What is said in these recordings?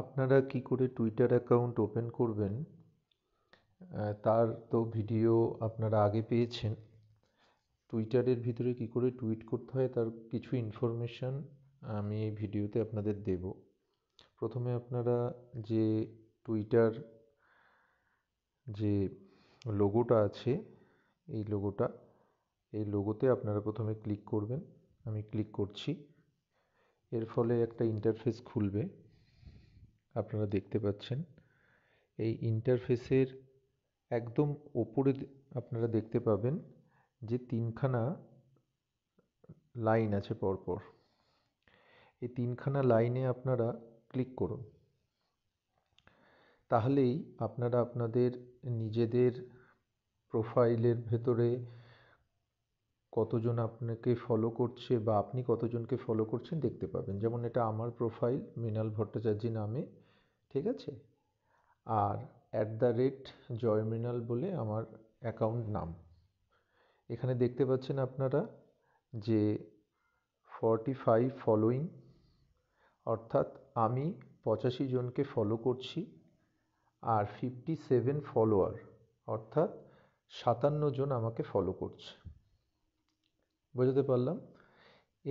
আপনারা কী করে Twitter account open করবেন তার তো ভিডিও আপনারা আগে পেয়েছেন টুইটারের ভিতরে কী করে টুইট করতে হয় তার কিছু ইনফরমেশান আমি এই ভিডিওতে আপনাদের দেব প্রথমে আপনারা যে টুইটার যে লোগোটা আছে এই লোগোটা এই লোগোতে আপনারা প্রথমে ক্লিক করবেন আমি ক্লিক করছি এর ফলে একটা ইন্টারফেস খুলবে আপনারা দেখতে পাচ্ছেন এই ইন্টারফেসের একদম ওপরে আপনারা দেখতে পাবেন যে তিনখানা লাইন আছে পরপর এই তিনখানা লাইনে আপনারা ক্লিক করুন তাহলেই আপনারা আপনাদের নিজেদের প্রোফাইলের ভেতরে কতজন আপনাকে ফলো করছে বা আপনি কতজনকে ফলো করছেন দেখতে পাবেন যেমন এটা আমার প্রোফাইল মৃণাল ভট্টাচার্য নামে ঠিক আছে আর at the rate Joy Mrinal বলে আমার অ্যাকাউন্ট নাম এখানে দেখতে পাচ্ছেন আপনারা যে ফর্টি ফাইভ ফলোয়িং অর্থাৎ আমি পঁচাশি জনকে ফলো করছি আর ফিফটি সেভেন ফলোয়ার অর্থাৎ সাতান্ন জন আমাকে ফলো করছে বোঝাতে পারলাম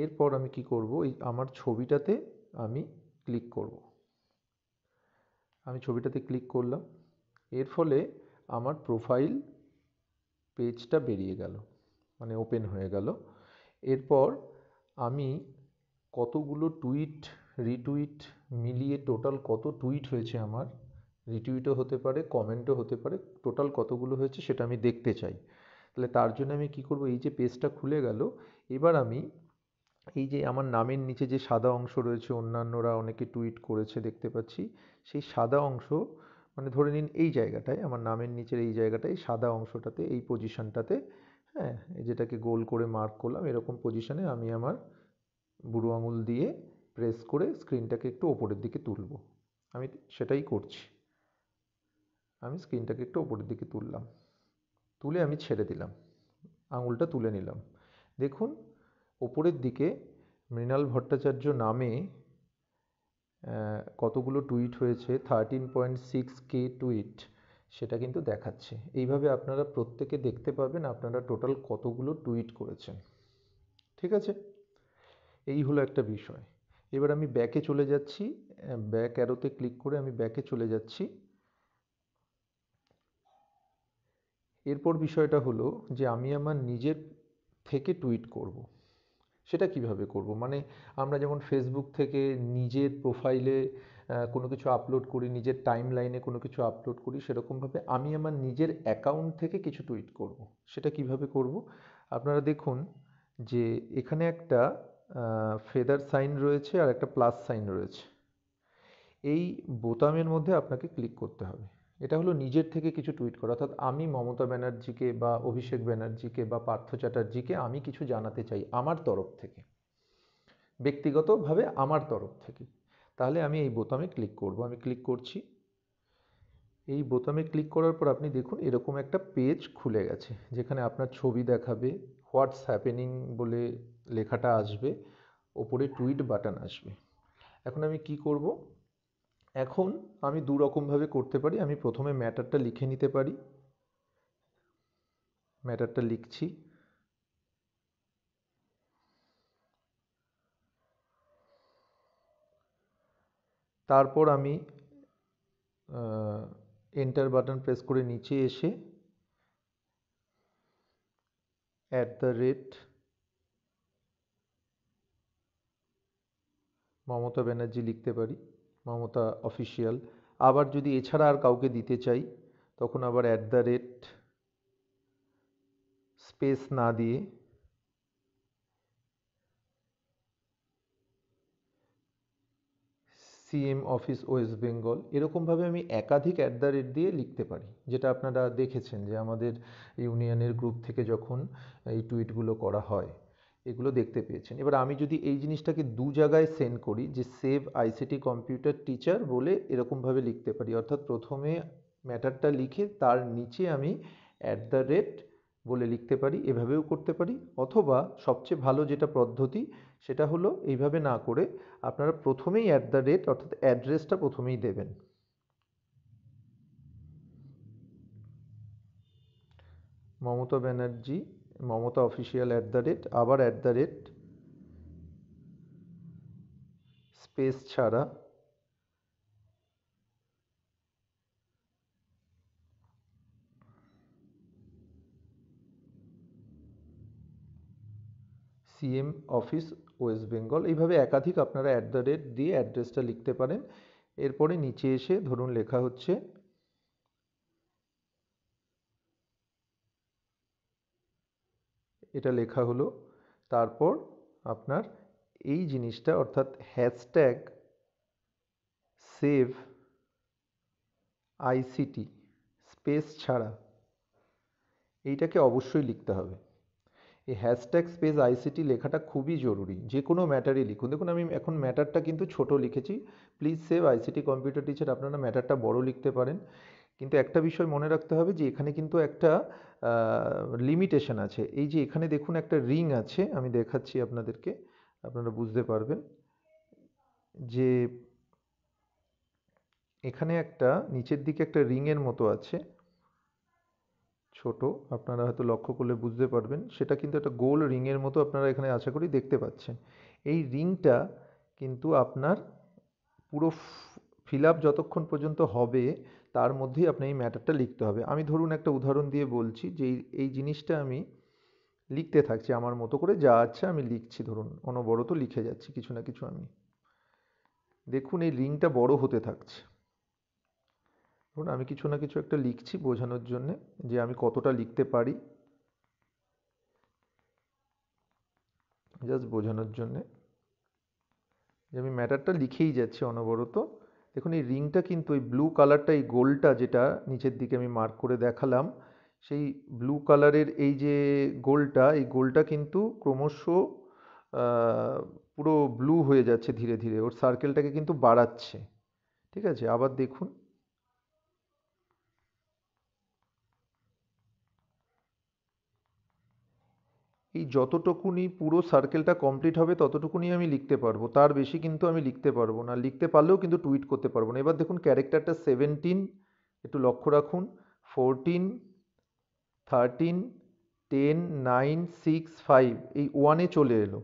এরপর আমি কি করব এই আমার ছবিটাতে আমি ক্লিক করব আমি ছবিটাতে ক্লিক করলাম এর ফলে আমার প্রোফাইল পেজটা বেরিয়ে গেল মানে ওপেন হয়ে গেল এরপর আমি কতগুলো টুইট রিটুইট মিলিয়ে টোটাল কত টুইট হয়েছে আমার রিটুইটও হতে পারে কমেন্টও হতে পারে টোটাল কতগুলো হয়েছে সেটা আমি দেখতে চাই তাহলে তার জন্য আমি কী করব এই যে পেজটা খুলে গেল এবার আমি এই যে আমার নামের নিচে যে সাদা অংশ রয়েছে অন্যান্যরা অনেকে টুইট করেছে দেখতে পাচ্ছি সেই সাদা অংশ মানে ধরে নিন এই জায়গাটায় আমার নামের নিচের এই জায়গাটায় সাদা অংশটাতে এই পজিশনটাতে হ্যাঁ যেটাকে গোল করে মার্ক করলাম এরকম পজিশনে আমি আমার বুড়ো আঙুল দিয়ে প্রেস করে স্ক্রিনটাকে একটু ওপরের দিকে তুলব আমি সেটাই করছি আমি স্ক্রিনটাকে একটু ওপরের দিকে তুললাম তুলে আমি ছেড়ে দিলাম আঙুলটা তুলে নিলাম দেখুন ওপরের দিকে মৃণাল ভট্টাচার্য নামে কতগুলো টুইট হয়েছে thirteen point six K tweet সেটা কিন্তু দেখাচ্ছে এইভাবে আপনারা প্রত্যেকে দেখতে পাবেন আপনারা টোটাল কতগুলো টুইট করেছেন ঠিক আছে এই হলো একটা বিষয় এবার আমি ব্যাকে চলে যাচ্ছি ব্যাক অ্যারোতে ক্লিক করে আমি ব্যাকে চলে যাচ্ছি এরপর বিষয়টা হলো যে আমি আমার নিজের থেকে টুইট করবো সেটা কীভাবে করব মানে আমরা যেমন ফেসবুক থেকে নিজের প্রোফাইলে কোনো কিছু আপলোড করি নিজের টাইম লাইনে কোনো কিছু আপলোড করি সেরকমভাবে আমি আমার নিজের অ্যাকাউন্ট থেকে কিছু টুইট করব সেটা কিভাবে করব আপনারা দেখুন যে এখানে একটা ফেদার সাইন রয়েছে আর একটা প্লাস সাইন রয়েছে এই বোতামের মধ্যে আপনাকে ক্লিক করতে হবে এটা হলো নিজের থেকে কিছু টুইট করা অর্থাৎ আমি মমতা ব্যানার্জিকে বা অভিষেক ব্যানার্জিকে বা পার্থ চ্যাটার্জিকে আমি কিছু জানাতে চাই আমার তরফ থেকে ব্যক্তিগতভাবে আমার তরফ থেকে তাহলে আমি এই বোতামে ক্লিক করব আমি ক্লিক করছি এই বোতামে ক্লিক করার পর আপনি দেখুন এরকম একটা পেজ খুলে গেছে যেখানে আপনার ছবি দেখাবে হোয়াটস হ্যাপেনিং বলে লেখাটা আসবে ওপরে টুইট বাটন আসবে এখন আমি কি করব এখন আমি দু রকমভাবে করতে পারি আমি প্রথমে ম্যাটারটা লিখে নিতে পারি ম্যাটারটা লিখছি তারপর আমি এন্টার বাটন প্রেস করে নিচে এসে at the rate Mamata Banerjee লিখতে পারি মমতা অফিসিয়াল আবার যদি এছাড়া আর কাউকে দিতে চাই তখন আবার অ্যাট দ্য রেট স্পেস না দিয়ে সিএম অফিস ওয়েস্ট বেঙ্গল এরকমভাবে আমি একাধিক অ্যাট দ্য রেট দিয়ে লিখতে পারি যেটা আপনারা দেখেছেন যে আমাদের ইউনিয়নের গ্রুপ থেকে যখন এই টুইটগুলো করা হয় এগুলো দেখতে পেয়েছেন এবার আমি যদি এই জিনিসটাকে দু জায়গায় সেন্ড করি যে সেভ আইসিটি কম্পিউটার টিচার বলে এরকমভাবে লিখতে পারি অর্থাৎ প্রথমে ম্যাটারটা লিখে তার নিচে আমি অ্যাট দ্য রেট বলে লিখতে পারি এভাবেও করতে পারি অথবা সবচেয়ে ভালো যেটা পদ্ধতি সেটা হলো এইভাবে না করে আপনারা প্রথমেই অ্যাট দ্য রেট অর্থাৎ অ্যাড্রেসটা প্রথমেই দেবেন Mamata Banerjee Mamata official at the rate আবার অ্যাট দ্য রেট স্পেস ছাড়া সিএম অফিস ওয়েস্ট বেঙ্গল এইভাবে একাধিক আপনারা অ্যাট দ্য রেট দিয়ে অ্যাড্রেসটা লিখতে পারেন এরপরে নিচে এসে ধরুন লেখা হচ্ছে এটা লেখা হলো তারপর আপনার এই জিনিসটা অর্থাৎ হ্যাশট্যাগ সেভ আইসিটি স্পেস ছাড়া এইটাকে অবশ্যই লিখতে হবে এই হ্যাশট্যাগ স্পেস আইসিটি লেখাটা খুবই জরুরি যে কোনো ম্যাটারই লিখুন দেখুন আমি এখন ম্যাটারটা কিন্তু ছোট লিখেছি please save ICT computer teacher আপনারা ম্যাটারটা বড় লিখতে পারেন কিন্তু একটা বিষয় মনে রাখতে হবে যে এখানে কিন্তু একটা লিমিটেশন আছে এই যে এখানে দেখুন একটা রিং আছে আমি দেখাচ্ছি আপনাদেরকে আপনারা বুঝতে পারবেন যে এখানে একটা নিচের দিকে একটা রিংয়ের মতো আছে ছোট আপনারা হয়তো লক্ষ্য করলে বুঝতে পারবেন সেটা কিন্তু একটা গোল রিংয়ের মতো আপনারা এখানে আশা করি দেখতে পাচ্ছেন এই রিংটা কিন্তু আপনার পুরো ফিল আপ যতক্ষণ পর্যন্ত হবে তার মধ্যেই আপনি এই ম্যাটারটা লিখতে হবে আমি ধরুন একটা উদাহরণ দিয়ে বলছি যে এই জিনিসটা আমি লিখতে থাকছি আমার মতো করে যা আছে আমি লিখছি ধরুন অনবরত লিখে যাচ্ছি কিছু না কিছু আমি দেখুন এই রিংটা বড় হতে থাকছে ধরুন আমি কিছু না কিছু একটা লিখছি বোঝানোর জন্যে যে আমি কতটা লিখতে পারি জাস্ট বোঝানোর জন্যে যে আমি ম্যাটারটা লিখেই যাচ্ছি অনবরত দেখুন এই রিংটা কিন্তু ওই ব্লু কালারটা এই গোলটা যেটা নিচের দিকে আমি মার্ক করে দেখালাম সেই ব্লু কালারের এই যে গোলটা এই গোলটা কিন্তু ক্রমশ পুরো ব্লু হয়ে যাচ্ছে ধীরে ধীরে ওর সার্কেলটাকে কিন্তু বাড়াচ্ছে ঠিক আছে আবার দেখুন এই যতটুকুনি পুরো সার্কেলটা কমপ্লিট হবে ততটুকুনি আমি লিখতে পারবো তার বেশি কিন্তু আমি লিখতে পারবো না লিখতে পারলেও কিন্তু টুইট করতে পারবো না এবার দেখুন ক্যারেক্টারটা সেভেন্টিন একটু লক্ষ্য রাখুন fourteen thirteen ten nine six five এই ওয়ানে চলে এলো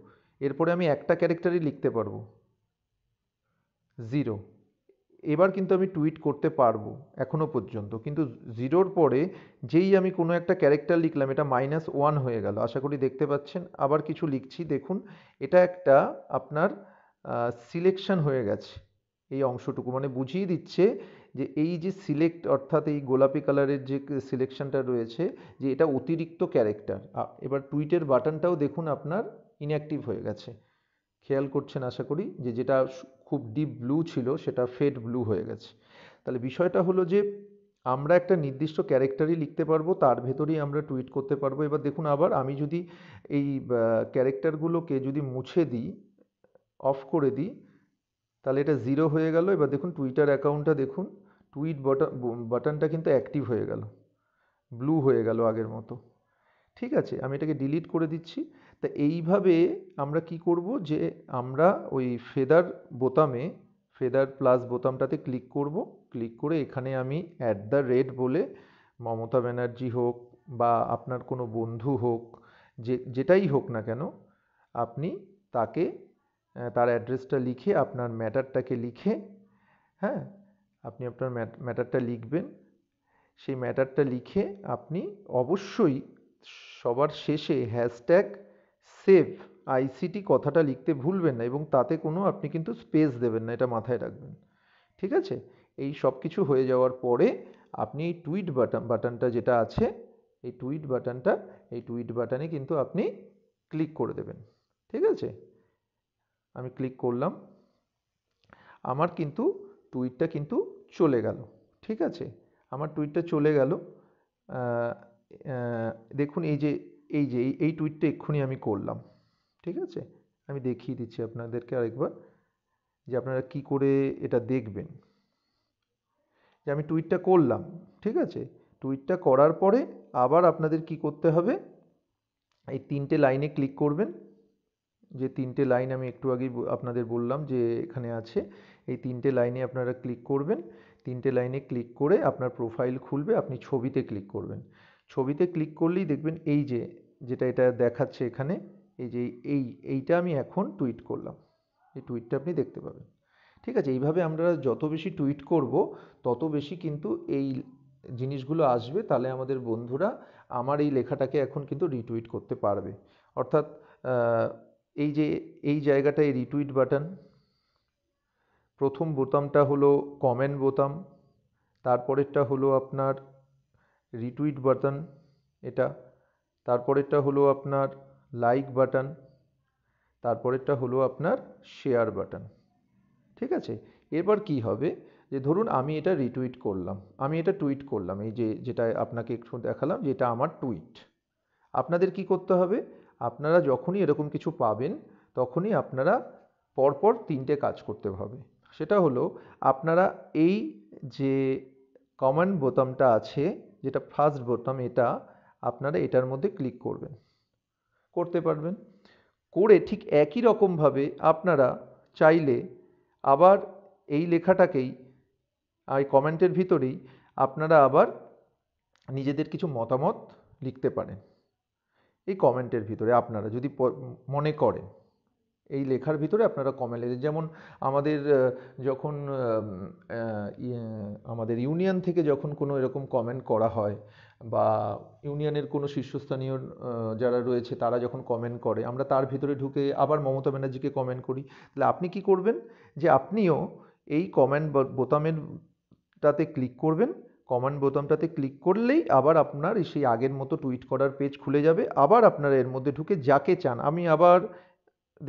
এরপরে আমি একটা ক্যারেক্টারই লিখতে পারবো জিরো এবার কিন্তু আমি টুইট করতে পারবো এখনও পর্যন্ত কিন্তু জিরোর পরে যেই আমি কোনো একটা ক্যারেক্টার লিখলাম এটা মাইনাস ওয়ান হয়ে গেল আশা করি দেখতে পাচ্ছেন আবার কিছু লিখছি দেখুন এটা একটা আপনার সিলেকশন হয়ে গেছে এই অংশটুকু মানে বুঝিয়ে দিচ্ছে যে এই যে সিলেক্ট অর্থাৎ এই গোলাপি কালারের যে সিলেকশনটা রয়েছে যে এটা অতিরিক্ত ক্যারেক্টার এবার টুইটের বাটনটাও দেখুন আপনার ইনঅ্যাক্টিভ হয়ে গেছে খেয়াল করছেন আশা করি যে যেটা খুব ডিপ ব্লু ছিল সেটা ফেড ব্লু হয়ে গেছে তাহলে বিষয়টা হলো যে আমরা একটা নির্দিষ্ট ক্যারেক্টারই লিখতে পারবো তার ভেতরেই আমরা টুইট করতে পারবো এবার দেখুন আবার আমি যদি এই ক্যারেক্টারগুলোকে যদি মুছে দিই অফ করে দিই তাহলে এটা জিরো হয়ে গেল এবার দেখুন টুইটার অ্যাকাউন্টটা দেখুন টুইট বাটন বাটনটা কিন্তু অ্যাক্টিভ হয়ে গেল ব্লু হয়ে গেল আগের মতো ঠিক আছে আমি এটাকে ডিলিট করে দিচ্ছি তা এইভাবে আমরা কি করব যে আমরা ওই ফেদার বোতামে ফেদার প্লাস বোতামটাতে ক্লিক করব ক্লিক করে এখানে আমি অ্যাট দ্য রেট বলে মমতা ব্যানার্জি হোক বা আপনার কোনো বন্ধু হোক যে যেটাই হোক না কেন আপনি তাকে তার অ্যাড্রেসটা লিখে আপনার ম্যাটারটাকে লিখে হ্যাঁ আপনি আপনার ম্যাটারটা লিখবেন সেই ম্যাটারটা লিখে আপনি অবশ্যই সবার শেষে হ্যাশট্যাগ সেভ আইসিটি কথাটা লিখতে ভুলবেন না এবং তাতে কোনো আপনি কিন্তু স্পেস দেবেন না এটা মাথায় রাখবেন ঠিক আছে এই সব কিছু হয়ে যাওয়ার পরে আপনি এই টুইট বাটন বাটনটা যেটা আছে এই টুইট বাটনটা এই টুইট বাটনে কিন্তু আপনি ক্লিক করে দেবেন ঠিক আছে আমি ক্লিক করলাম আমার কিন্তু টুইটটা কিন্তু চলে গেল ঠিক আছে আমার টুইটটা চলে গেল দেখুন এই যে এই যে এই টুইটটা এক্ষুনি আমি করলাম ঠিক আছে আমি দেখিয়ে দিচ্ছি আপনাদেরকে আরেকবার যে আপনারা কি করে এটা দেখবেন যে আমি টুইটটা করলাম ঠিক আছে টুইটটা করার পরে আবার আপনাদের কি করতে হবে এই তিনটে লাইনে ক্লিক করবেন যে তিনটে লাইন আমি একটু আগেই আপনাদের বললাম যে এখানে আছে এই তিনটে লাইনে আপনারা ক্লিক করবেন তিনটে লাইনে ক্লিক করে আপনার প্রোফাইল খুলবে আপনি ছবিতে ক্লিক করবেন ছবিতে ক্লিক করলেই দেখবেন এই যে যেটা এটা দেখাচ্ছে এখানে এই যে এই এইটা আমি এখন টুইট করলাম এই টুইটটা আপনি দেখতে পাবেন ঠিক আছে এইভাবে আমরা যত বেশি টুইট করব তত বেশি কিন্তু এই জিনিসগুলো আসবে তাহলে আমাদের বন্ধুরা আমার এই লেখাটাকে এখন কিন্তু রিটুইট করতে পারবে অর্থাৎ এই যে এই জায়গাটায় রিটুইট বাটন প্রথম বোতামটা হলো কমেন্ট বোতাম তারপরেরটা হলো আপনার রিটুইট বাটন এটা তারপরেরটা হলো আপনার লাইক বাটন তারপরেরটা হলো আপনার শেয়ার বাটন ঠিক আছে এরপর কি হবে যে ধরুন আমি এটা রিটুইট করলাম আমি এটা টুইট করলাম এই যে যেটা আপনাকে একটু দেখালাম যে এটা আমার টুইট আপনাদের কি করতে হবে আপনারা যখনই এরকম কিছু পাবেন তখনই আপনারা পরপর তিনটে কাজ করতে হবে সেটা হলো আপনারা এই যে কমেন্ট বোতামটা আছে যেটা ফার্স্ট বোতাম এটা আপনারা এটার মধ্যে ক্লিক করবেন করতে পারবেন করে ঠিক একই রকমভাবে আপনারা চাইলে আবার এই লেখাটাকেই এই কমেন্টের ভিতরেই আপনারা আবার নিজেদের কিছু মতামত লিখতে পারেন এই কমেন্টের ভিতরে আপনারা যদি মনে করেন এই লেখার ভিতরে আপনারা কমে যেমন আমাদের যখন ইয়ে, আমাদের ইউনিয়ন থেকে যখন কোনো এরকম কমেন্ট করা হয় বা ইউনিয়নের কোনো শীর্ষস্থানীয় যারা রয়েছে তারা যখন কমেন্ট করে আমরা তার ভিতরে ঢুকে আবার মমতা ব্যানার্জিকে কমেন্ট করি তাহলে আপনি কি করবেন যে আপনিও এই কমেন্ট বোতামের টাতে ক্লিক করবেন কমেন্ট বোতামটাতে ক্লিক করলেই আবার আপনার সেই আগের মতো টুইট করার পেজ খুলে যাবে আবার আপনারা এর মধ্যে ঢুকে যাকে চান আমি আবার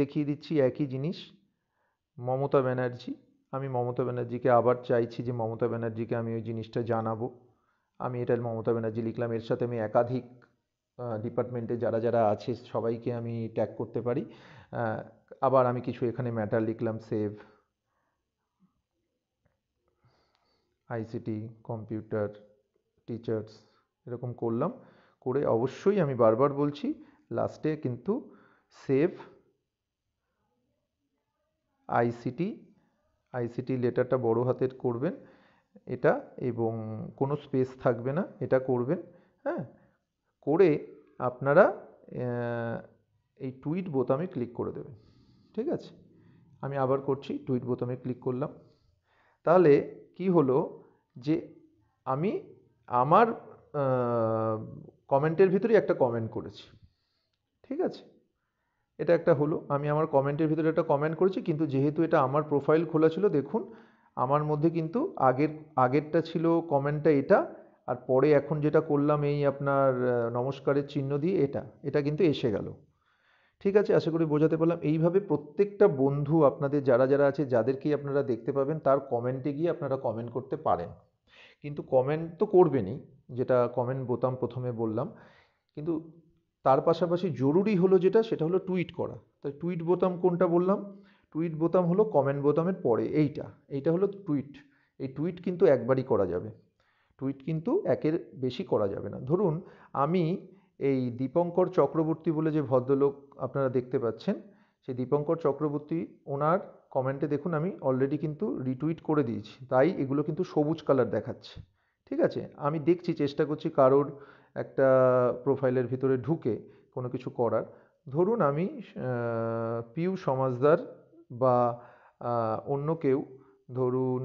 দেখিয়ে দিচ্ছি একই জিনিস মমতা ব্যানার্জি আমি মমতা ব্যানার্জিকে আবার চাইছি যে মমতা ব্যানার্জিকে আমি ওই জিনিসটা জানাবো আমি এটা মমতা ব্যানার্জি লিখলাম এর সাথে আমি একাধিক ডিপার্টমেন্টে যারা যারা আছে সবাইকে আমি ট্যাগ করতে পারি আবার আমি কিছু এখানে ম্যাটার লিখলাম সেভ আইসিটি কম্পিউটার টিচার্স এরকম করলাম করে অবশ্যই আমি বারবার বলছি লাস্টে কিন্তু সেভ আইসিটি আইসিটি লেটারটা বড় হাতের করবেন এটা এবং কোনো স্পেস থাকবে না এটা করবেন হ্যাঁ করে আপনারা এই টুইট বোতামে ক্লিক করে দেবেন ঠিক আছে আমি আবার করছি টুইট বোতামে ক্লিক করলাম তাহলে কি হলো যে আমি আমার কমেন্টের ভিতরেই একটা কমেন্ট করেছি ঠিক আছে এটা একটা হলো আমি আমার কমেন্টের ভিতরে একটা কমেন্ট করেছি কিন্তু যেহেতু এটা আমার প্রোফাইল খোলা ছিল দেখুন আমার মধ্যে কিন্তু আগের আগেরটা ছিল কমেন্টটা এটা আর পরে এখন যেটা করলাম এই আপনার নমস্কারের চিহ্ন দিয়ে এটা এটা কিন্তু এসে গেল ঠিক আছে আশা করি বোঝাতে পারলাম এইভাবে প্রত্যেকটা বন্ধু আপনাদের যারা যারা আছে যাদেরকেই আপনারা দেখতে পাবেন তার কমেন্টে গিয়ে আপনারা কমেন্ট করতে পারেন কিন্তু কমেন্ট তো করবেনই যেটা কমেন্ট বোতাম প্রথমে বললাম কিন্তু তার পাশাপাশি জরুরি হলো যেটা সেটা হলো টুইট করা তাই টুইট বোতাম কোনটা বললাম টুইট বোতাম হলো কমেন্ট বোতামের পরে এইটা এইটা হলো টুইট এই টুইট কিন্তু একবারই করা যাবে টুইট কিন্তু একের বেশি করা যাবে না ধরুন আমি এই দীপঙ্কর চক্রবর্তী বলে যে ভদ্রলোক আপনারা দেখতে পাচ্ছেন সেই দীপঙ্কর চক্রবর্তী ওনার কমেন্টে দেখুন আমি অলরেডি কিন্তু রিটুইট করে দিয়েছি তাই এগুলো কিন্তু সবুজ কালার দেখাচ্ছে ঠিক আছে আমি দেখছি চেষ্টা করছি কারোর একটা প্রোফাইলের ভিতরে ঢুকে কোনো কিছু করার ধরুন আমি পিউ সমাজদার বা অন্য কেউ ধরুন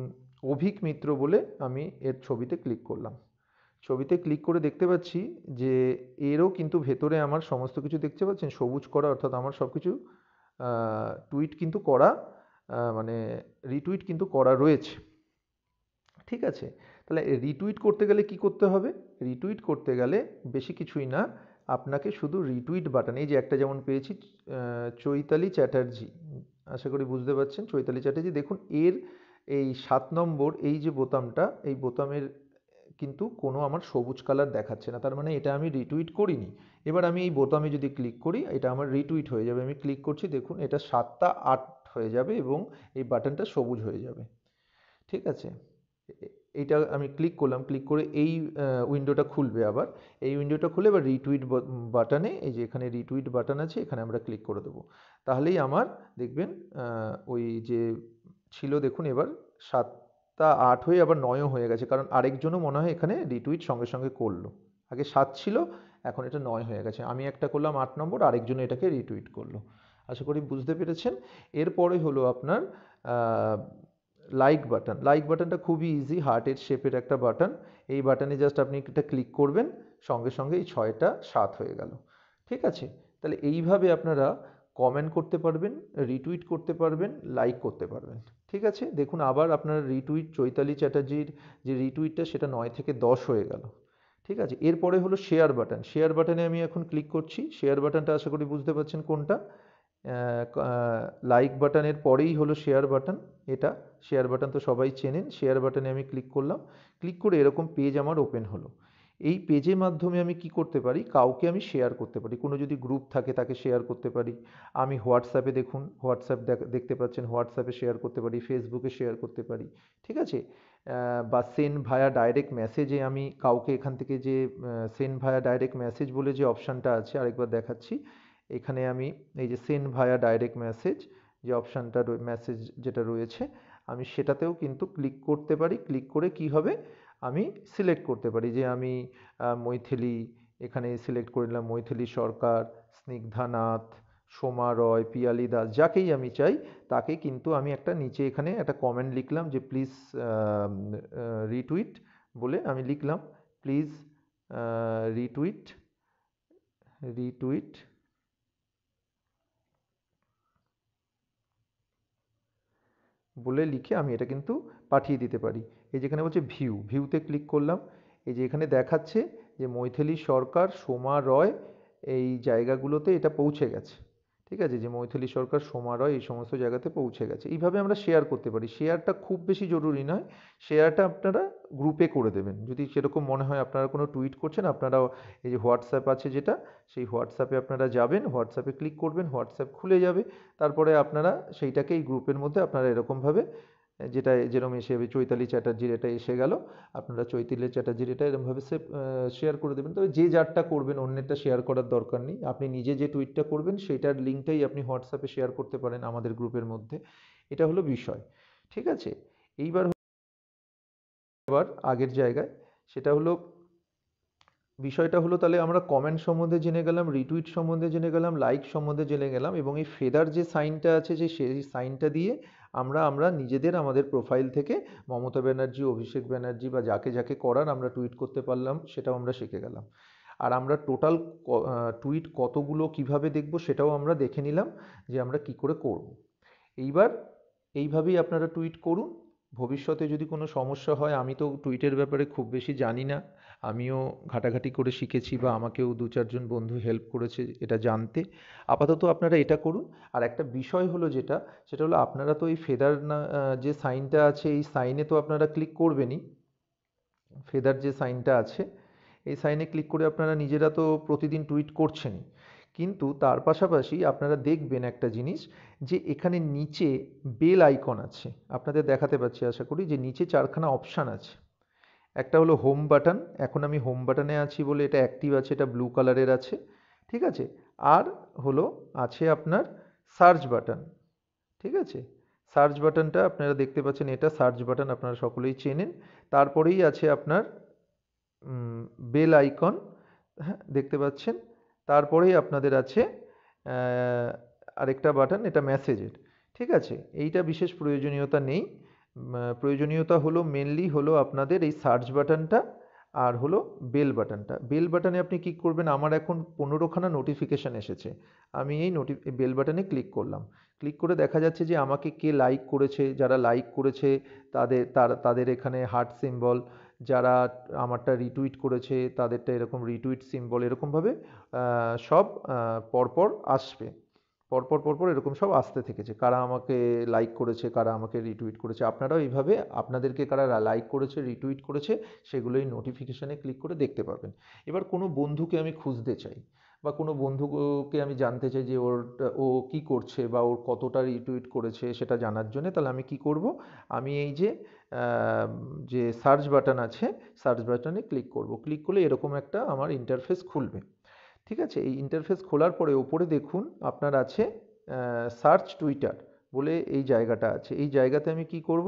অভিক মিত্র বলে আমি এর ছবিতে ক্লিক করলাম ছবিতে ক্লিক করে দেখতে পাচ্ছি যে এরও কিন্তু ভেতরে আমার সমস্ত কিছু দেখতে পাচ্ছেন সবুজ করা অর্থাৎ আমার সব কিছু টুইট কিন্তু করা মানে রিটুইট কিন্তু করা রয়েছে ঠিক আছে তাহলে রিটুইট করতে গেলে কি করতে হবে রিটুইট করতে গেলে বেশি কিছুই না আপনাকে শুধু রিটুইট বাটন এই যে একটা যেমন পেয়েছি চৈতালি চ্যাটার্জি আশা করি বুঝতে পারছেন চৈতালি চ্যাটার্জি দেখুন এর এই সাত নম্বর এই যে বোতামটা এই বোতামের কিন্তু কোনো আমার সবুজ কালার দেখাচ্ছে না তার মানে এটা আমি রিটুইট করিনি এবার আমি এই বোতামে যদি ক্লিক করি এটা আমার রিটুইট হয়ে যাবে আমি ক্লিক করছি দেখুন এটা সাতটা আট হয়ে যাবে এবং এই বাটনটা সবুজ হয়ে যাবে ঠিক আছে এইটা আমি ক্লিক করলাম ক্লিক করে এই উইন্ডোটা খুলবে আবার এই উইন্ডোটা খুলে এবার রিটুইট বাটনে এই যে এখানে রিটুইট বাটন আছে এখানে আমরা ক্লিক করে দেবো তাহলেই আমার দেখবেন ওই যে ছিল দেখুন এবার সাতটা আট হয়ে আবার নয়ও হয়ে গেছে কারণ আরেকজনও মনে হয় এখানে রিটুইট সঙ্গে সঙ্গে করলো আগে সাত ছিল এখন এটা নয় হয়ে গেছে আমি একটা করলাম আট নম্বর আরেকজন এটাকে রিটুইট করলো আশা করি বুঝতে পেরেছেন এরপরে হলো আপনার লাইক বাটন লাইক বাটনটা খুবই ইজি হার্টের শেপের একটা বাটন এই বাটনে জাস্ট আপনি এটা ক্লিক করবেন সঙ্গে সঙ্গে এই ছয়টা সাত হয়ে গেল ঠিক আছে তাহলে এইভাবে আপনারা কমেন্ট করতে পারবেন রিটুইট করতে পারবেন লাইক করতে পারবেন ঠিক আছে দেখুন আবার আপনার রিটুইট চৈতালি চ্যাটার্জির যে রিটুইটটা সেটা নয় থেকে দশ হয়ে গেল ঠিক আছে এরপরে হলো শেয়ার বাটন শেয়ার বাটনে আমি এখন ক্লিক করছি শেয়ার বাটনটা আশা করি বুঝতে পারছেন কোনটা লাইক বাটনের পরেই হলো শেয়ার বাটন এটা শেয়ার বাটন তো সবাই চেনেন শেয়ার বাটনে আমি ক্লিক করলাম ক্লিক করে এরকম পেজ আমার ওপেন হলো এই পেজের মাধ্যমে আমি কি করতে পারি কাউকে আমি শেয়ার করতে পারি কোনো যদি গ্রুপ থাকে তাকে শেয়ার করতে পারি আমি হোয়াটসঅ্যাপে দেখুন হোয়াটসঅ্যাপ দেখতে পাচ্ছেন হোয়াটসঅ্যাপে শেয়ার করতে পারি ফেসবুকে শেয়ার করতে পারি ঠিক আছে বা সেন ভায়া ডাইরেক্ট মেসেজে আমি কাউকে এখান থেকে যে সেন ভায়া ডাইরেক্ট মেসেজ বলে যে অপশানটা আছে আরেকবার দেখাচ্ছি এখানে আমি এই যে সেন্ড ভায়া ডাইরেক্ট মেসেজ যে অপশানটা মেসেজ যেটা রয়েছে আমি সেটাতেও কিন্তু ক্লিক করতে পারি ক্লিক করে কি হবে আমি সিলেক্ট করতে পারি যে আমি মৈথিলি এখানে সিলেক্ট করে নিলাম মৈথিলি সরকার স্নিগ্ধানাথ সোমা রয় পিয়ালি দাস যাকেই আমি চাই তাকে কিন্তু আমি একটা নিচে এখানে একটা কমেন্ট লিখলাম যে প্লিজ রিটুইট বলে আমি লিখলাম প্লিজ রিটুইট রিটুইট বলে লিখে আমি এটা কিন্তু পাঠিয়ে দিতে পারি এই যেখানে বলছে ভিউ ভিউতে ক্লিক করলাম এই যে এখানে দেখাচ্ছে যে মৈথিলি সরকার সোমা রয় এই জায়গাগুলোতে এটা পৌঁছে গেছে ঠিক আছে যে মৈথলি সরকার সমারোহ এই সমস্ত জায়গাতে পৌঁছে গেছে এইভাবে আমরা শেয়ার করতে পারি শেয়ারটা খুব বেশি জরুরি নয় শেয়ারটা আপনারা গ্রুপে করে দেবেন যদি সেরকম মনে হয় আপনারা কোনো টুইট করছেন আপনারা এই যে হোয়াটসঅ্যাপ আছে যেটা সেই হোয়াটসঅ্যাপে আপনারা যাবেন হোয়াটসঅ্যাপে ক্লিক করবেন হোয়াটসঅ্যাপ খুলে যাবে তারপরে আপনারা সেইটাকে এই গ্রুপের মধ্যে আপনারা এরকমভাবে যেটা যেরকম এসে যাবে চৈতালি চ্যাটার্জির এটা এসে গেল আপনারা চৈতালি চ্যাটার্জির এটা এরকমভাবে সেভ শেয়ার করে দেবেন তবে যে যারটা করবেন অন্যেরটা শেয়ার করার দরকার নেই আপনি নিজে যে টুইটটা করবেন সেটার লিঙ্কটাই আপনি হোয়াটসঅ্যাপে শেয়ার করতে পারেন আমাদের গ্রুপের মধ্যে এটা হলো বিষয় ঠিক আছে এইবার আবার আগের জায়গায় সেটা হলো বিষয়টা হলো তাহলে আমরা কমেন্ট সম্বন্ধে জেনে গেলাম রিটুইট সম্বন্ধে জেনে গেলাম লাইক সম্বন্ধে জেনে গেলাম এবং এই ফেদার যে সাইনটা আছে যে সেই সাইনটা দিয়ে আমরা আমরা নিজেদের আমাদের প্রোফাইল থেকে মমতা ব্যানার্জি অভিষেক ব্যানার্জি বা যাকে যাকে করার আমরা টুইট করতে পারলাম সেটাও আমরা শিখে গেলাম আর আমরা টোটাল টুইট কতগুলো কিভাবে দেখব সেটাও আমরা দেখে নিলাম যে আমরা কি করে করব এইবার এইভাবেই আপনারা টুইট করুন ভবিষ্যতে যদি কোনো সমস্যা হয় আমি তো টুইটের ব্যাপারে খুব বেশি জানি না আমিও ঘাটাঘাটি করে শিখেছি বা আমাকেও দু চারজন বন্ধু হেল্প করেছে এটা জানতে আপাতত আপনারা এটা করুন আর একটা বিষয় হলো যেটা সেটা হলো আপনারা তো এই ফেদার না যে সাইনটা আছে এই সাইনে তো আপনারা ক্লিক করবেনই ফেদার যে সাইনটা আছে এই সাইনে ক্লিক করে আপনারা নিজেরা তো প্রতিদিন টুইট করছেনই কিন্তু তার পাশাপাশি আপনারা দেখবেন একটা জিনিস যে এখানে নিচে বেল আইকন আছে আপনাদের দেখাতে পাচ্ছি আশা করি যে নিচে চারখানা অপশান আছে একটা হলো হোম বাটন এখন আমি হোম বাটনে আছি বলে এটা অ্যাক্টিভ আছে এটা ব্লু কালারের আছে ঠিক আছে আর হলো আছে আপনার সার্চ বাটন ঠিক আছে সার্চ বাটনটা আপনারা দেখতে পাচ্ছেন এটা সার্চ বাটন আপনারা সকলেই চেনেন তারপরেই আছে আপনার বেল আইকন হ্যাঁ দেখতে পাচ্ছেন তারপরেই আপনাদের আছে আরেকটা বাটন এটা মেসেজের ঠিক আছে এইটা বিশেষ প্রয়োজনীয়তা নেই প্রয়োজনীয়তা হলো মেনলি হলো আপনাদের এই সার্চ বাটনটা আর হলো বেল বাটনটা বেল বাটনে আপনি ক্লিক করবেন আমার এখন পনেরোখানা নোটিফিকেশান এসেছে আমি এই নোটি বেল বাটনে ক্লিক করলাম ক্লিক করে দেখা যাচ্ছে যে আমাকে কে লাইক করেছে যারা লাইক করেছে তাদের তার তাদের এখানে হার্ট সিম্বল যারা আমারটা রিটুইট করেছে তাদেরটা এরকম রিটুইট সিম্বল এরকমভাবে সব পরপর আসবে পরপর পরপর এরকম সব আসতে থেকেছে কারা আমাকে লাইক করেছে কারা আমাকে রিটুইট করেছে আপনারাও এইভাবে আপনাদেরকে কারা লাইক করেছে রিটুইট করেছে সেগুলোই নোটিফিকেশানে ক্লিক করে দেখতে পাবেন এবার কোনো বন্ধুকে আমি খুঁজতে চাই বা কোনো বন্ধুকে আমি জানতে চাই যে ওর ও কি করছে বা ওর কতটা রিটুইট করেছে সেটা জানার জন্য তাহলে আমি কি করব আমি এই যে যে সার্চ বাটন আছে সার্চ বাটনে ক্লিক করব ক্লিক করলে এরকম একটা আমার ইন্টারফেস খুলবে ঠিক আছে এই ইন্টারফেস খোলার পরে ওপরে দেখুন আপনার আছে সার্চ টুইটার বলে এই জায়গাটা আছে এই জায়গাতে আমি কি করব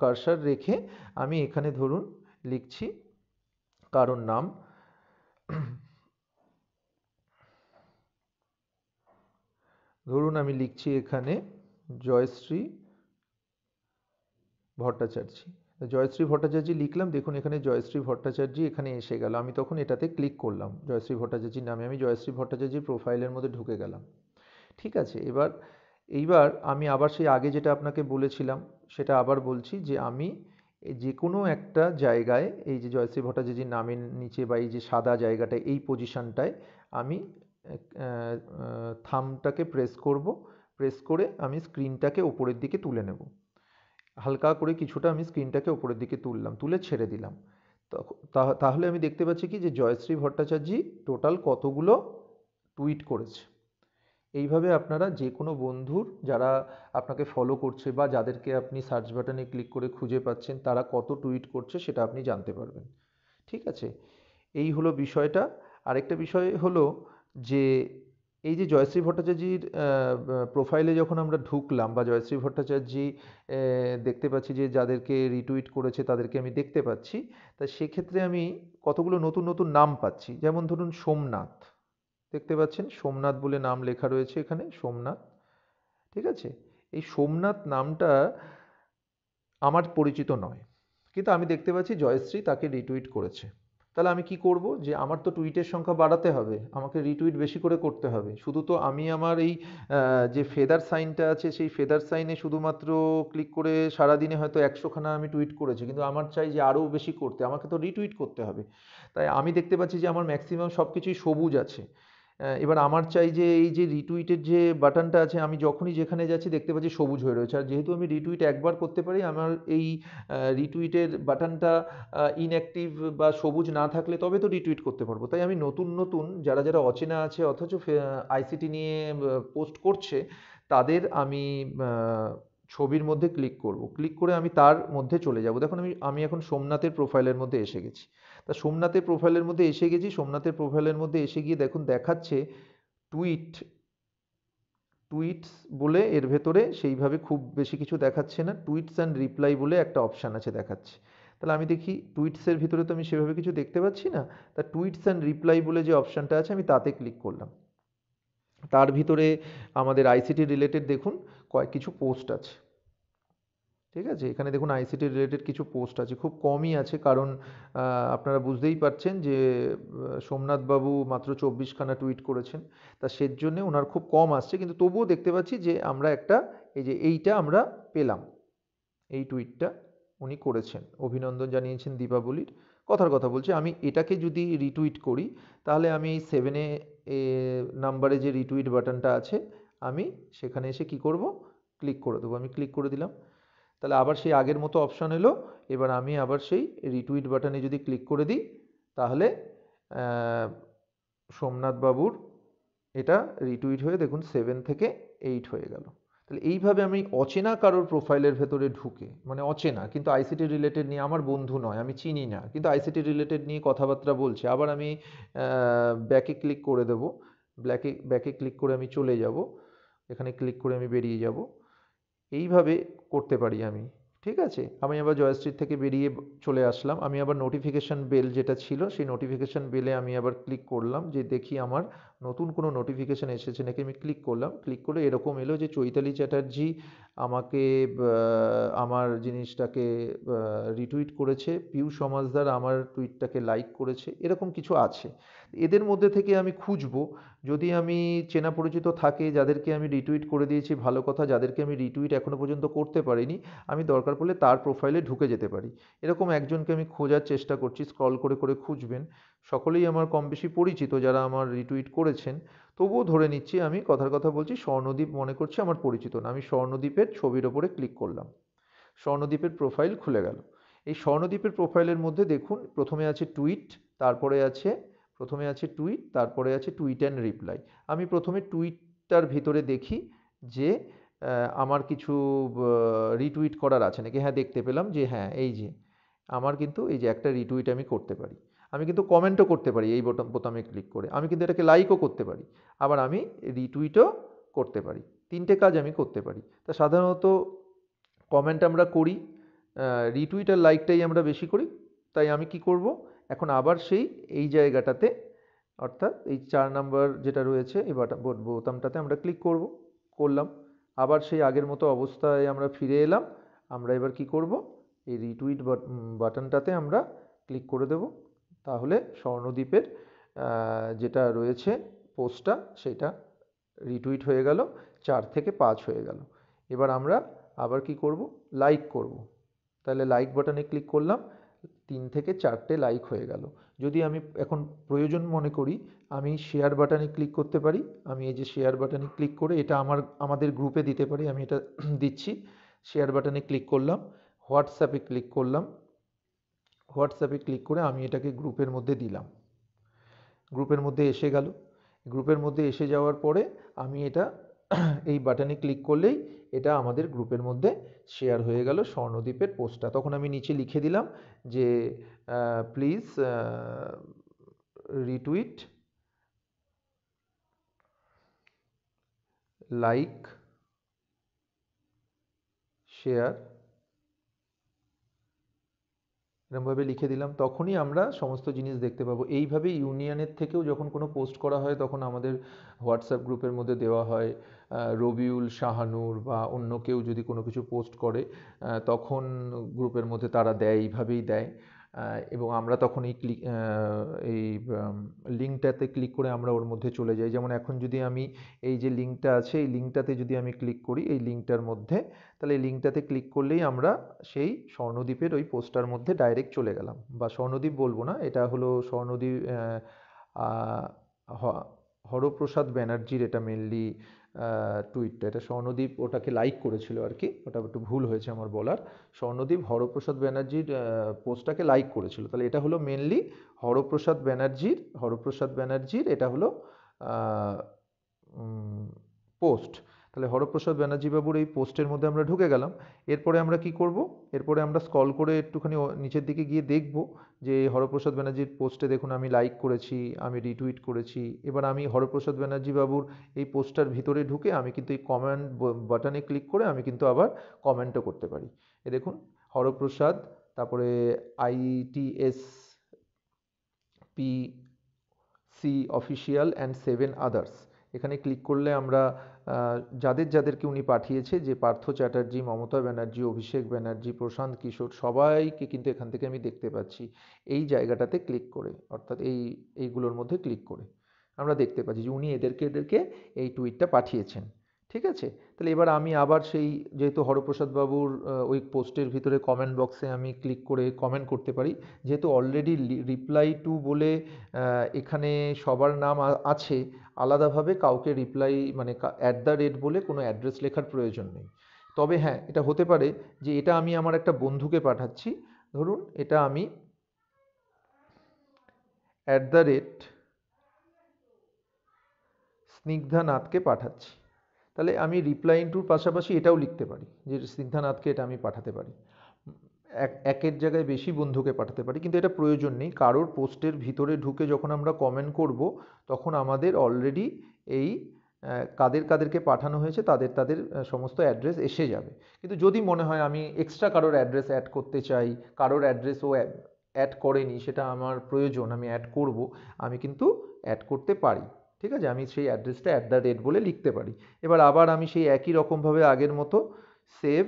কার্সার রেখে আমি এখানে ধরুন লিখছি কারোর নাম ধরুন আমি লিখছি এখানে জয়শ্রী ভট্টাচার্য জয়শ্রী ভট্টাচার্য লিখলাম দেখুন এখানে জয়শ্রী ভট্টাচার্য এখানে এসে গেল আমি তখন এটাতে ক্লিক করলাম জয়শ্রী ভট্টাচার্যির নামে আমি জয়শ্রী ভট্টাচার্যের প্রোফাইলের মধ্যে ঢুকে গেলাম ঠিক আছে এবার এইবার আমি আবার সেই আগে যেটা আপনাকে বলেছিলাম সেটা আবার বলছি যে আমি যে কোনো একটা জায়গায় এই যে জয়শ্রী ভট্টাচার্যির নামের নিচে বা এই যে সাদা জায়গাটা এই পজিশানটায় আমি থামটাকে প্রেস করব প্রেস করে আমি স্ক্রিনটাকে ওপরের দিকে তুলে নেব হালকা করে কিছুটা আমি স্ক্রিনটাকে ওপরের দিকে তুললাম তুলে ছেড়ে দিলাম তাহলে আমি দেখতে পাচ্ছি কি যে জয়শ্রী ভট্টাচার্য টোটাল কতগুলো টুইট করেছে এইভাবে আপনারা যে কোনো বন্ধুর যারা আপনাকে ফলো করছে বা যাদেরকে আপনি সার্চ বাটনে ক্লিক করে খুঁজে পাচ্ছেন তারা কত টুইট করছে সেটা আপনি জানতে পারবেন ঠিক আছে এই হলো বিষয়টা আরেকটা বিষয় হলো যে এই যে জয়শ্রী ভট্টাচার্যির প্রোফাইলে যখন আমরা ঢুকলাম বা জয়শ্রী ভট্টাচার্যি দেখতে পাচ্ছি যে যাদেরকে রিটুইট করেছে তাদেরকে আমি দেখতে পাচ্ছি তা সেক্ষেত্রে আমি কতগুলো নতুন নতুন নাম পাচ্ছি যেমন ধরুন সোমনাথ দেখতে পাচ্ছেন সোমনাথ বলে নাম লেখা রয়েছে এখানে সোমনাথ ঠিক আছে এই সোমনাথ নামটা আমার পরিচিত নয় কিন্তু আমি দেখতে পাচ্ছি জয়শ্রী তাকে রিটুইট করেছে তাহলে আমি কি করব যে আমার তো টুইটের সংখ্যা বাড়াতে হবে আমাকে রিটুইট বেশি করে করতে হবে শুধু তো আমি আমার এই যে ফেদার সাইনটা আছে সেই ফেদার সাইনে শুধুমাত্র ক্লিক করে সারাদিনে হয়তো একশোখানা আমি টুইট করেছি কিন্তু আমার চাই যে আরও বেশি করতে আমাকে তো রিটুইট করতে হবে তাই আমি দেখতে পাচ্ছি যে আমার ম্যাক্সিমাম সব কিছুই সবুজ আছে এবার আমার চাই যে এই যে রিটুইটের যে বাটনটা আছে আমি যখনই যেখানে যাচ্ছি দেখতে পাচ্ছি সবুজ হয়ে রয়েছে আর যেহেতু আমি রিটুইট একবার করতে পারি আমার এই রিটুইটের বাটনটা ইনঅ্যাক্টিভ বা সবুজ না থাকলে তবে তো রিটুইট করতে পারবো তাই আমি নতুন নতুন যারা যারা অচেনা আছে অথচ আইসিটি নিয়ে পোস্ট করছে তাদের আমি ছবির মধ্যে ক্লিক করব ক্লিক করে আমি তার মধ্যে চলে যাব দেখুন আমি আমি এখন সোমনাথের প্রোফাইলের মধ্যে এসে গেছি তা সোমনাথের প্রোফাইলের মধ্যে এসে গেছি সোমনাথের প্রোফাইলের মধ্যে এসে গিয়ে দেখুন দেখাচ্ছে টুইট টুইটস বলে এর ভেতরে সেইভাবে খুব বেশি কিছু দেখাচ্ছে না টুইটস অ্যান্ড রিপ্লাই বলে একটা অপশান আছে দেখাচ্ছে তাহলে আমি দেখি টুইটসের ভিতরে তো আমি সেভাবে কিছু দেখতে পাচ্ছি না তা টুইটস অ্যান্ড রিপ্লাই বলে যে অপশানটা আছে আমি তাতে ক্লিক করলাম তার ভিতরে আমাদের আইসিটি রিলেটেড দেখুন কয়েক কিছু পোস্ট আছে ঠিক আছে এখানে দেখুন আইসিটি রিলেটেড কিছু পোস্ট আছে খুব কমই আছে কারণ আপনারা বুঝতেই পারছেন যে সোমনাথবাবু মাত্র চব্বিশখানা টুইট করেছেন তা জন্যে ওনার খুব কম আসছে কিন্তু তবুও দেখতে পাচ্ছি যে আমরা একটা এই যে এইটা আমরা পেলাম এই টুইটটা উনি করেছেন অভিনন্দন জানিয়েছেন দীপাবলির কথার কথা বলছি আমি এটাকে যদি রিটুইট করি তাহলে আমি এই সেভেনে নাম্বারে যে রিটুইট বাটনটা আছে আমি সেখানে এসে কি করব ক্লিক করে দেবো আমি ক্লিক করে দিলাম তাহলে আবার সেই আগের মতো অপশান এলো এবার আমি আবার সেই রিটুইট বাটনে যদি ক্লিক করে দিই তাহলে সোমনাথ বাবুর এটা রিটুইট হয়ে দেখুন সেভেন থেকে এইট হয়ে গেল তাহলে এইভাবে আমি অচেনা কারোর প্রোফাইলের ভেতরে ঢুকে মানে অচেনা কিন্তু আইসিটি রিলেটেড নিয়ে আমার বন্ধু নয় আমি চিনি না কিন্তু আইসিটি রিলেটেড নিয়ে কথাবার্তা বলছে আবার আমি ব্যাকে ক্লিক করে দেবো ব্ল্যাকে ব্যাকে ক্লিক করে আমি চলে যাব এখানে ক্লিক করে আমি বেরিয়ে যাব এইভাবে করতে পারি আমি ঠিক আছে আমি আবার জয়শ্রীর থেকে বেরিয়ে চলে আসলাম আমি আবার নোটিফিকেশান বেল যেটা ছিল সেই নোটিফিকেশান বেলে আমি আবার ক্লিক করলাম যে দেখি আমার নতুন কোনো নোটিফিকেশান এসেছে নাকি আমি ক্লিক করলাম ক্লিক করে এরকম এলো যে চৈতালি চ্যাটার্জি আমাকে আমার জিনিসটাকে রিটুইট করেছে পিউ সমাজদার আমার টুইটটাকে লাইক করেছে এরকম কিছু আছে এদের মধ্যে থেকে আমি খুঁজবো যদি আমি চেনা পরিচিত থাকে যাদেরকে আমি রিটুইট করে দিয়েছি ভালো কথা যাদেরকে আমি রিটুইট এখনও পর্যন্ত করতে পারিনি আমি দরকার পড়লে তার প্রোফাইলে ঢুকে যেতে পারি এরকম একজনকে আমি খোঁজার চেষ্টা করছি স্ক্রল করে করে খুঁজবেন সকলেই আমার কম বেশি পরিচিত যারা আমার রিটুইট করেছেন তবুও ধরে নিচ্ছি আমি কথার কথা বলছি স্বর্ণদ্বীপ মনে করছি আমার পরিচিত না আমি স্বর্ণদ্বীপের ছবির ওপরে ক্লিক করলাম স্বর্ণদ্বীপের প্রোফাইল খুলে গেল এই স্বর্ণদ্বীপের প্রোফাইলের মধ্যে দেখুন প্রথমে আছে টুইট তারপরে আছে প্রথমে আছে টুইট তারপরে আছে টুইট অ্যান্ড রিপ্লাই আমি প্রথমে টুইটটার ভিতরে দেখি যে আমার কিছু রিটুইট করার আছে নাকি হ্যাঁ দেখতে পেলাম যে হ্যাঁ এই যে আমার কিন্তু এই যে একটা রিটুইট আমি করতে পারি আমি কিন্তু কমেন্টও করতে পারি এই বোটাম বোতামে ক্লিক করে আমি কিন্তু এটাকে লাইকও করতে পারি আবার আমি রিটুইটও করতে পারি তিনটে কাজ আমি করতে পারি তা সাধারণত কমেন্ট আমরা করি রিটুইট আর লাইকটাই আমরা বেশি করি তাই আমি কি করব এখন আবার সেই এই জায়গাটাতে অর্থাৎ এই চার নাম্বার যেটা রয়েছে এই বাটা বোতামটাতে আমরা ক্লিক করব করলাম আবার সেই আগের মতো অবস্থায় আমরা ফিরে এলাম আমরা এবার কি করব এই রিটুইট বাটনটাতে আমরা ক্লিক করে দেব তাহলে স্বর্ণদ্বীপের যেটা রয়েছে পোস্টটা সেটা রিটুইট হয়ে গেল চার থেকে পাঁচ হয়ে গেল এবার আমরা আবার কি করব লাইক করব তাহলে লাইক বাটনে ক্লিক করলাম তিন থেকে চারটে লাইক হয়ে গেল যদি আমি এখন প্রয়োজন মনে করি আমি শেয়ার বাটনে ক্লিক করতে পারি আমি এই যে শেয়ার বাটনে ক্লিক করে এটা আমার আমাদের গ্রুপে দিতে পারি আমি এটা দিচ্ছি শেয়ার বাটনে ক্লিক করলাম হোয়াটসঅ্যাপে ক্লিক করলাম হোয়াটসঅ্যাপে ক্লিক করে আমি এটাকে গ্রুপের মধ্যে দিলাম গ্রুপের মধ্যে এসে গেল গ্রুপের মধ্যে এসে যাওয়ার পরে আমি এটা এই বাটনে ক্লিক করলেই এটা আমাদের গ্রুপের মধ্যে শেয়ার হয়ে গেল স্বর্ণদ্বীপের পোস্টটা তখন আমি নিচে লিখে দিলাম যে প্লিজ রিটুইট লাইক শেয়ার এরমভাবে লিখে দিলাম তখনই আমরা সমস্ত জিনিস দেখতে পাবো এইভাবে ইউনিয়নের থেকেও যখন কোনো পোস্ট করা হয় তখন আমাদের হোয়াটসঅ্যাপ গ্রুপের মধ্যে দেওয়া হয় রবিউল শাহানুর বা অন্য কেউ যদি কোনো কিছু পোস্ট করে তখন গ্রুপের মধ্যে তারা দেয় এইভাবেই দেয় এবং আমরা তখন এই ক্লিক এই লিঙ্কটাতে ক্লিক করে আমরা ওর মধ্যে চলে যাই যেমন এখন যদি আমি এই যে লিঙ্কটা আছে এই লিঙ্কটাতে যদি আমি ক্লিক করি এই লিঙ্কটার মধ্যে তাহলে এই লিঙ্কটাতে ক্লিক করলেই আমরা সেই স্বর্ণদ্বীপের ওই পোস্টার মধ্যে ডাইরেক্ট চলে গেলাম বা স্বর্ণদ্বীপ বলবো না এটা হলো স্বর্ণদ্বীপ হরপ্রসাদ ব্যানার্জির এটা মেনলি টুইটটা এটা স্বর্ণদীপ ওটাকে লাইক করেছিল আর কি ওটা একটু ভুল হয়েছে আমার বলার স্বর্ণদীপ হরপ্রসাদ ব্যানার্জির পোস্টটাকে লাইক করেছিল তাহলে এটা হলো মেনলি হরপ্রসাদ ব্যানার্জির হরপ্রসাদ ব্যানার্জির এটা হলো পোস্ট তাহলে হরপ্রসাদ ব্যানার্জিবাবুর এই পোস্টের মধ্যে আমরা ঢুকে গেলাম এরপরে আমরা কি করব এরপরে আমরা স্কল করে একটুখানি নিচের দিকে গিয়ে দেখব যে হরপ্রসাদ ব্যানার্জির পোস্টে দেখুন আমি লাইক করেছি আমি রিটুইট করেছি এবার আমি হরপ্রসাদ ব্যানার্জিবাবুর এই পোস্টটার ভিতরে ঢুকে আমি কিন্তু এই কমেন্ট বাটনে ক্লিক করে আমি কিন্তু আবার কমেন্টও করতে পারি এ দেখুন হরপ্রসাদ তারপরে ITS P C official and seven others এখানে ক্লিক করলে আমরা যাদের যাদেরকে উনি পাঠিয়েছে যে পার্থ চ্যাটার্জি মমতা ব্যানার্জি অভিষেক ব্যানার্জি প্রশান্ত কিশোর সবাইকে কিন্তু এখান থেকে আমি দেখতে পাচ্ছি এই জায়গাটাতে ক্লিক করে অর্থাৎ এই এইগুলোর মধ্যে ক্লিক করে আমরা দেখতে পাচ্ছি যে উনি এদেরকে এদেরকে এই টুইটটা পাঠিয়েছেন ঠিক আছে তাহলে এবার আমি আবার সেই যেহেতু হরপ্রসাদ বাবুর ওই পোস্টের ভিতরে কমেন্ট বক্সে আমি ক্লিক করে কমেন্ট করতে পারি যেহেতু অলরেডি রিপ্লাই টু বলে এখানে সবার নাম আছে আলাদাভাবে কাউকে রিপ্লাই মানে অ্যাট দ্য রেট বলে কোনো অ্যাড্রেস লেখার প্রয়োজন নেই তবে হ্যাঁ এটা হতে পারে যে এটা আমি আমার একটা বন্ধুকে পাঠাচ্ছি ধরুন এটা আমি অ্যাট দ্য রেট স্নিগ্ধানাথকে পাঠাচ্ছি তাহলে আমি রিপ্লাইন টুর পাশাপাশি এটাও লিখতে পারি যে সিদ্ধানাথকে এটা আমি পাঠাতে পারি এক একের জায়গায় বেশি বন্ধুকে পাঠাতে পারি কিন্তু এটা প্রয়োজন নেই কারোর পোস্টের ভিতরে ঢুকে যখন আমরা কমেন্ট করব তখন আমাদের অলরেডি এই কাদের কাদেরকে পাঠানো হয়েছে তাদের তাদের সমস্ত অ্যাড্রেস এসে যাবে কিন্তু যদি মনে হয় আমি এক্সট্রা কারোর অ্যাড্রেস অ্যাড করতে চাই কারোর অ্যাড্রেসও অ্যাড করেনি সেটা আমার প্রয়োজন আমি অ্যাড করব আমি কিন্তু অ্যাড করতে পারি ঠিক আছে আমি সেই অ্যাড্রেসটা অ্যাট দ্য রেট বলে লিখতে পারি এবার আবার আমি সেই একই রকমভাবে আগের মতো সেভ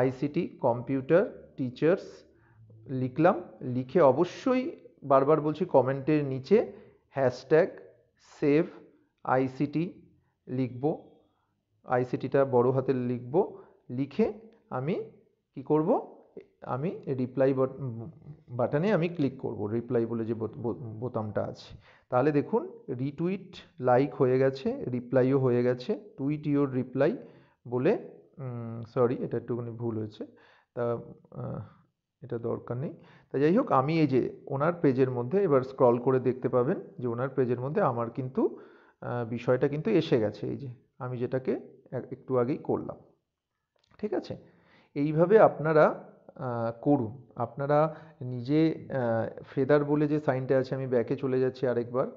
আইসিটি কম্পিউটার টিচার্স লিখলাম লিখে অবশ্যই বারবার বলছি কমেন্টের নিচে হ্যাশট্যাগ সেভ আইসিটি লিখব আইসিটিটা বড় হাতে লিখব লিখে আমি কি করব আমি রিপ্লাই বাটনে আমি ক্লিক করব রিপ্লাই বলে যে বোতামটা আছে তাহলে দেখুন রিটুইট লাইক হয়ে গেছে রিপ্লাইও হয়ে গেছে টুইট ইউর রিপ্লাই বলে সরি এটা একটুখানি ভুল হয়েছে তা এটা দরকার নেই তা যাই হোক আমি এই যে ওনার পেজের মধ্যে এবার স্ক্রল করে দেখতে পাবেন যে ওনার পেজের মধ্যে আমার কিন্তু বিষয়টা কিন্তু এসে গেছে এই যে আমি যেটাকে একটু আগেই করলাম ঠিক আছে এইভাবে আপনারা করুন আপনারা নিজে ফেদার বলে যে সাইনটা আছে আমি ব্যাকে চলে যাচ্ছি আরেকবার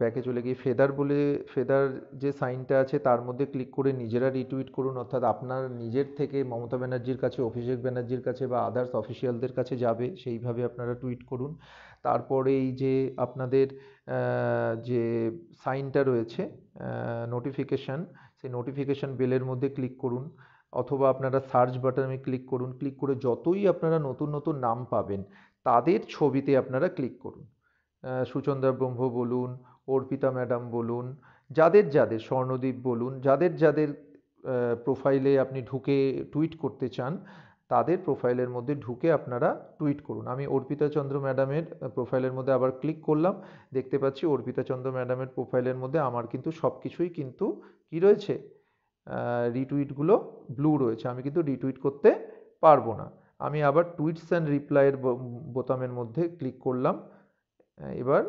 ব্যাকে চলে গিয়ে ফেদার বলে ফেদার যে সাইনটা আছে তার মধ্যে ক্লিক করে নিজেরা রিটুইট করুন অর্থাৎ আপনার নিজের থেকে মমতা ব্যানার্জির কাছে অভিষেক ব্যানার্জির কাছে বা আদার্স অফিসিয়ালদের কাছে যাবে সেইভাবে আপনারা টুইট করুন তারপরে এই যে আপনাদের যে সাইনটা রয়েছে নোটিফিকেশান সেই নোটিফিকেশান বেলের মধ্যে ক্লিক করুন অথবা আপনারা সার্চ বাটনে ক্লিক করুন ক্লিক করে যতই আপনারা নতুন নতুন নাম পাবেন তাদের ছবিতে আপনারা ক্লিক করুন সুচন্দ্রা ব্রহ্ম বলুন অর্পিতা ম্যাডাম বলুন যাদের যাদের স্বর্ণদ্বীপ বলুন যাদের যাদের প্রোফাইলে আপনি ঢুকে টুইট করতে চান তাদের প্রোফাইলের মধ্যে ঢুকে আপনারা টুইট করুন আমি অর্পিতা চন্দ্র ম্যাডামের প্রোফাইলের মধ্যে আবার ক্লিক করলাম দেখতে পাচ্ছি অর্পিতা চন্দ্র ম্যাডামের প্রোফাইলের মধ্যে আমার কিন্তু সব কিছুই কিন্তু কী রয়েছে রিটুইটগুলো ব্লু রয়েছে আমি কিন্তু রিটুইট করতে পারবো না আমি আবার টুইটস অ্যান্ড রিপ্লাইয়ের বোতামের মধ্যে ক্লিক করলাম এবার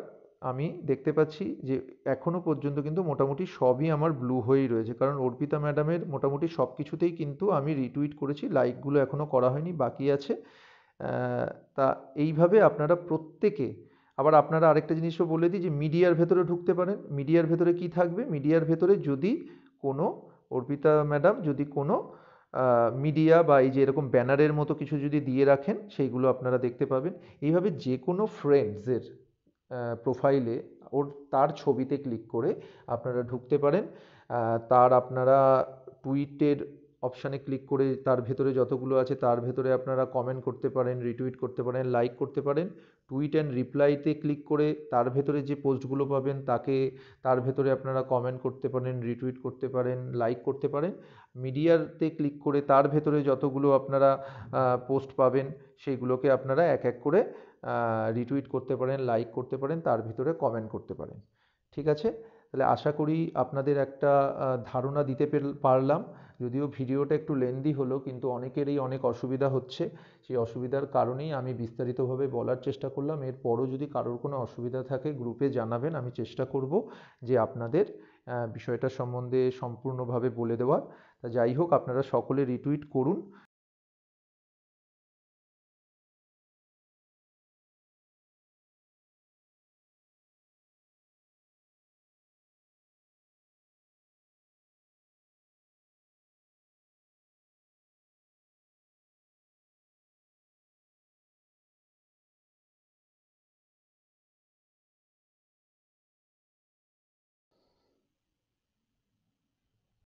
আমি দেখতে পাচ্ছি যে এখনও পর্যন্ত কিন্তু মোটামুটি সবই আমার ব্লু হয়েই রয়েছে কারণ অর্পিতা ম্যাডামের মোটামুটি সব কিছুতেই কিন্তু আমি রিটুইট করেছি লাইকগুলো এখনও করা হয়নি বাকি আছে তা এইভাবে আপনারা প্রত্যেকে আবার আপনারা আরেকটা জিনিসও বলে দিই যে মিডিয়ার ভেতরে ঢুকতে পারেন মিডিয়ার ভেতরে কি থাকবে মিডিয়ার ভেতরে যদি কোনো অর্পিতা ম্যাডাম যদি কোনো মিডিয়া বা এই যে এরকম ব্যানারের মতো কিছু যদি দিয়ে রাখেন সেইগুলো আপনারা দেখতে পাবেন এইভাবে যে কোনো ফ্রেন্ডসের প্রোফাইলে ওর তার ছবিতে ক্লিক করে আপনারা ঢুকতে পারেন তার আপনারা টুইটের অপশানে ক্লিক করে তার ভেতরে যতগুলো আছে তার ভেতরে আপনারা কমেন্ট করতে পারেন রিটুইট করতে পারেন লাইক করতে পারেন টুইট অ্যান্ড রিপ্লাইতে ক্লিক করে তার ভেতরে যে পোস্টগুলো পাবেন তাকে তার ভেতরে আপনারা কমেন্ট করতে পারেন রিটুইট করতে পারেন লাইক করতে পারেন মিডিয়াতে ক্লিক করে তার ভেতরে যতগুলো আপনারা পোস্ট পাবেন সেইগুলোকে আপনারা এক এক করে রিটুইট করতে পারেন লাইক করতে পারেন তার ভিতরে কমেন্ট করতে পারেন ঠিক আছে তাহলে আশা করি আপনাদের একটা ধারণা দিতে পারলাম যদিও ভিডিওটা একটু লেন্দি হলো কিন্তু অনেকেরই অনেক অসুবিধা হচ্ছে সেই অসুবিধার কারণেই আমি বিস্তারিতভাবে বলার চেষ্টা করলাম এরপরও যদি কারোর কোনো অসুবিধা থাকে গ্রুপে জানাবেন আমি চেষ্টা করব যে আপনাদের বিষয়টা সম্বন্ধে সম্পূর্ণভাবে বলে দেওয়ার তা যাই হোক আপনারা সকলে রিটুইট করুন